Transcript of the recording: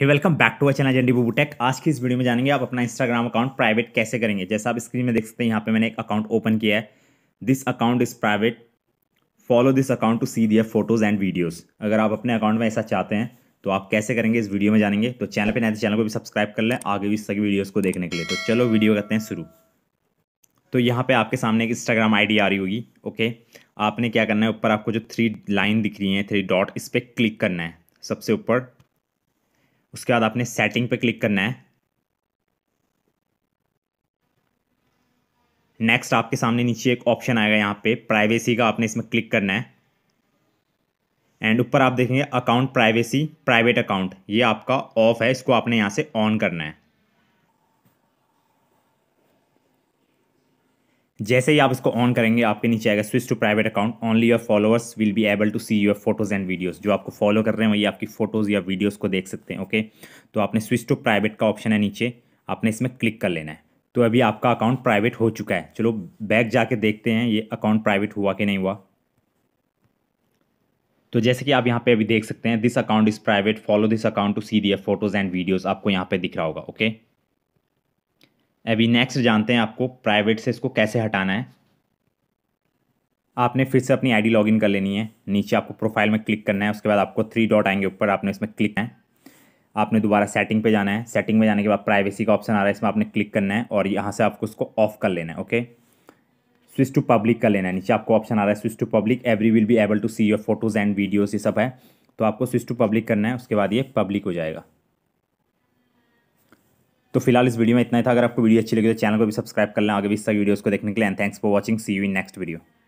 Hey welcome back to our channel एजेंडी बूबू tech आज की इस वीडियो में जानेंगे आप अपना इंस्टाग्राम अकाउंट प्राइवेट कैसे करेंगे जैसा आप स्क्रीन में देख सकते हैं यहाँ पे मैंने एक अकाउंट ओपन किया है this account is private follow this account to see their photos and videos अगर आप अपने अकाउंट में ऐसा चाहते हैं तो आप कैसे करेंगे इस वीडियो में जानेंगे तो चैनल पर नए चैनल तो को भी सब्सक्राइब कर लें आगे भी इस सभी वीडियोज़ को देखने के लिए तो चलो वीडियो करते हैं शुरू तो यहाँ पर आपके सामने एक इंस्टाग्राम आई आ रही होगी ओके आपने क्या करना है ऊपर आपको जो थ्री लाइन दिख रही है थ्री डॉट इस पर क्लिक करना है सबसे ऊपर उसके बाद आपने सेटिंग पे क्लिक करना है नेक्स्ट आपके सामने नीचे एक ऑप्शन आएगा यहाँ पे प्राइवेसी का आपने इसमें क्लिक करना है एंड ऊपर आप देखेंगे अकाउंट प्राइवेसी प्राइवेट अकाउंट ये आपका ऑफ है इसको आपने यहाँ से ऑन करना है जैसे ही आप इसको ऑन करेंगे आपके नीचे आएगा switch to private account only your followers will be able to see your photos and videos जो आपको फॉलो कर रहे हैं वही आपकी फ़ोटोज़ या वीडियोस को देख सकते हैं ओके तो आपने स्विच टू प्राइवेट का ऑप्शन है नीचे आपने इसमें क्लिक कर लेना है तो अभी आपका अकाउंट प्राइवेट हो चुका है चलो बैक जाके देखते हैं ये अकाउंट प्राइवेट हुआ कि नहीं हुआ तो जैसे कि आप यहाँ पे अभी देख सकते हैं this account is private follow this account to see the photos and videos आपको यहाँ पे दिख रहा होगा ओके okay? अभी नेक्स्ट जानते हैं आपको प्राइवेट से इसको कैसे हटाना है आपने फिर से अपनी आईडी लॉगिन कर लेनी है नीचे आपको प्रोफाइल में क्लिक करना है उसके बाद आपको थ्री डॉट आएंगे ऊपर आपने इसमें क्लिक है आपने दोबारा सेटिंग पे जाना है सेटिंग में जाने के बाद प्राइवेसी का ऑप्शन आ रहा है इसमें आपने क्लिक करना है और यहाँ से आपको उसको ऑफ कर लेना है ओके स्विच टू पब्लिक का लेना है नीचे आपको ऑप्शन आ रहा है switch to public every will be able to see your photos and videos ये सब है तो आपको स्विच टू पब्लिक करना है उसके बाद ये पब्लिक हो जाएगा तो फिलहाल इस वीडियो में इतना ही था अगर आपको वीडियो अच्छी लगी तो चैनल को भी सब्सक्राइब कर लें आगे भी इस वीडियोज़ को देखने के लिए and thanks for watching see you in next video